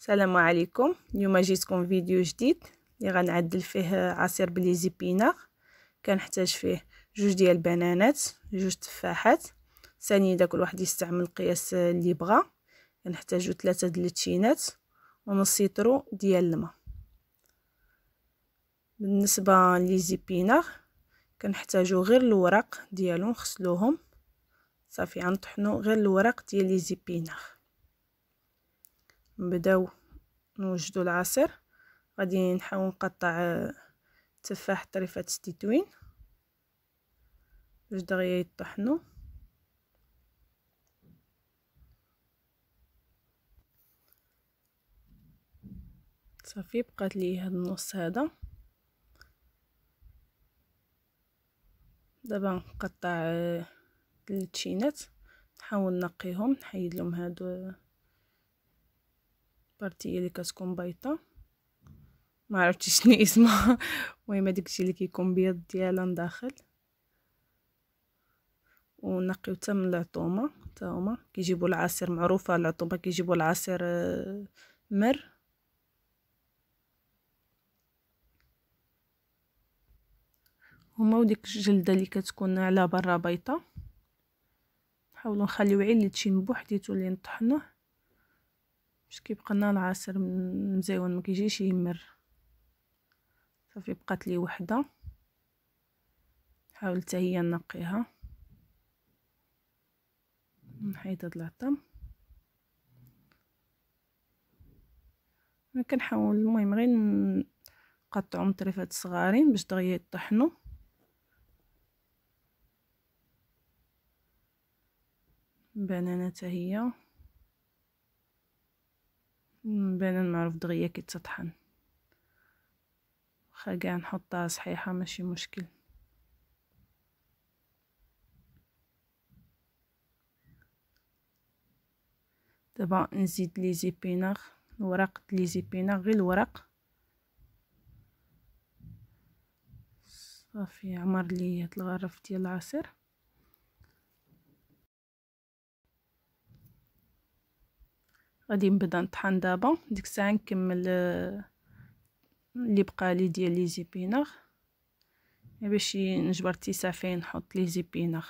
السلام عليكم اليوم جيتكم فيديو جديد اللي غنعدل فيه عصير بليزيبيناغ كنحتاج فيه جوج ديال البنانات جوج تفاحات سنيده كل واحد يستعمل القياس اللي بغى كنحتاجو ثلاثه د التشينات ونص سيترو ديال الماء بالنسبه لليزيبيناغ كنحتاجو غير الوراق ديالو نغسلوهم صافي غنطحنو غير الوراق ديال ليزيبيناغ نبداو نوجدو العصير غادي نحاول نقطع آه، تفاح طريفات ستيتوين باش دغيا يطحنوا صافي بقات لي هاد النص هذا دابا نقطع آه، التشينات نحاول نقيهم نحيد لهم هادو آه، بارتي اللي كتكون بيضه ما عرفتش شنو اسمها المهم داكشي اللي كيكون بيض ديالها من داخل ونقيو حتى من العطومه حتى هما كيجيبوا العصير معروفه العطومه كيجيبوا العصير مر هما وديك الجلده اللي كتكون على برا بيضه نحاولوا نخليو عين اللي تشين بوحديتو اللي نطحنوه باش كيبقى لنا العصير مزيون ما كيجيش يمر صافي بقات لي وحده حاولت هي نقيها نحيد هاد العظم انا كنحاول المهم غير نقطعو طريفات صغارين باش دغيا يطحنو بنانه هي بين معروف دغيا كيتطحن واخا كاع نحطها صحيحه ماشي مشكل دابا نزيد لي زيبيناغ الوراق لي زيبيناغ غير الورق صافي عمر لي هاد الغرف ديال العصير غادي نبدا نطحن دابا ديك الساعه نكمل آه، اللي بقى لي ديال لي زيبينغ إيه، باش نجبر التيسه فين نحط لي زيبينغ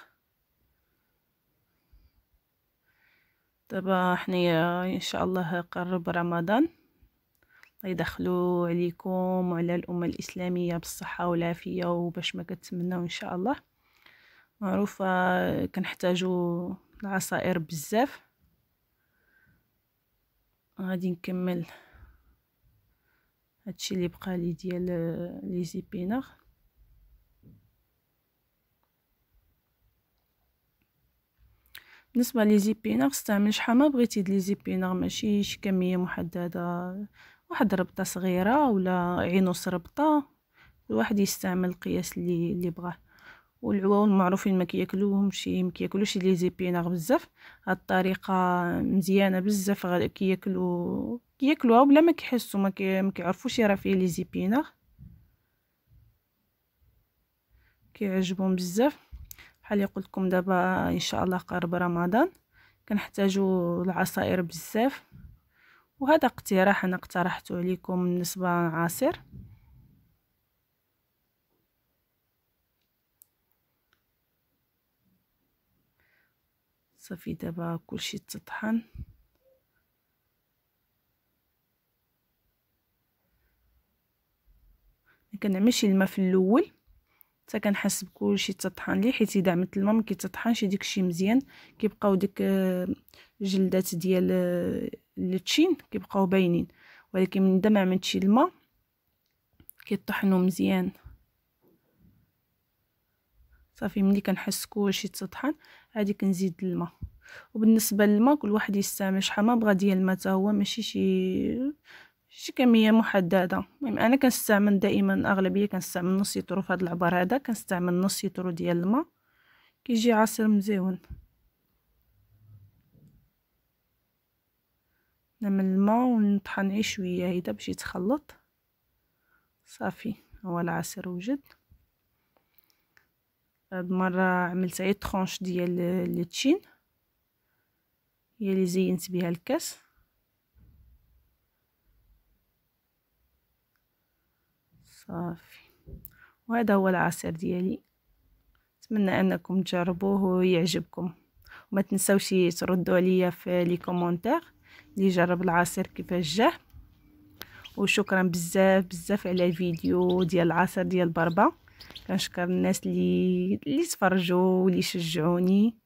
دابا حنايا ان شاء الله قرب رمضان الله يدخلو عليكم وعلى الامه الاسلاميه بالصحه والعافيه وباش ما كتمناو ان شاء الله معروفه كنحتاجو العصائر بزاف غادي نكمل هادشي اللي بقى لي ديال لي زيبينغ بالنسبه لي زيبينغ استعمل شحال ما بغيتي د لي زيبينغ ماشي شي كميه محدده واحد ربطه صغيره ولا عينوس ربطه الواحد يستعمل القياس اللي اللي بغاه والعواون معروفين ما شي ما كياكلوش لي زيبينار بزاف هاد الطريقه مزيانه بزاف كياكلو كياكلوها بلا ما كيحسوا ما كيعرفوش راه فيه لي زيبينار كيعجبهم بزاف بحال قلت لكم دابا ان شاء الله قرب رمضان كنحتاجو العصائر بزاف وهذا اقتراح انا اقترحته عليكم بالنسبه عصير صافي دابا كلشي تطحن كنعملش الماء في الاول حتى كنحس بكلشي تطحن لي حيت اذا عملت الماء ما كيتطحنش داكشي مزيان كيبقاو ديك الجلدات آه، ديال آه، التشين كيبقاو باينين ولكن من ما عملتش الماء كيطحنوا مزيان صافي ملي كنحس كلشي تسطحن عادي كنزيد الماء وبالنسبه للماء كل واحد يستعمل شحال ما بغى ديال الماء حتى هو ماشي شي شي كميه محدده المهم انا كنستعمل دائما اغلبيه كنستعمل نص لتر في هذا العبر هذا كنستعمل نص لتر ديال الماء كيجي عصير مزيون نعمل الماء ونطحن عليه شويه هيدا باش يتخلط صافي هو العصير وجد هاد المره عملت غير طرونش ديال التشين هي اللي زينت بها الكاس صافي وهذا هو العصير ديالي نتمنى انكم تجربوه ويعجبكم وما تنساوش تردوا عليا في لي كومونتير اللي جرب العصير كيفاش جاه وشكرا بزاف بزاف على الفيديو ديال العصير ديال بربه كنشكر الناس اللي اللي تفرجوا واللي شجعوني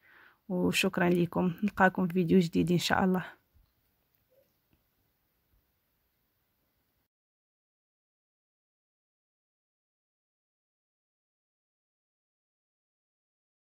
وشكرا لكم نلقاكم في فيديو جديد ان شاء الله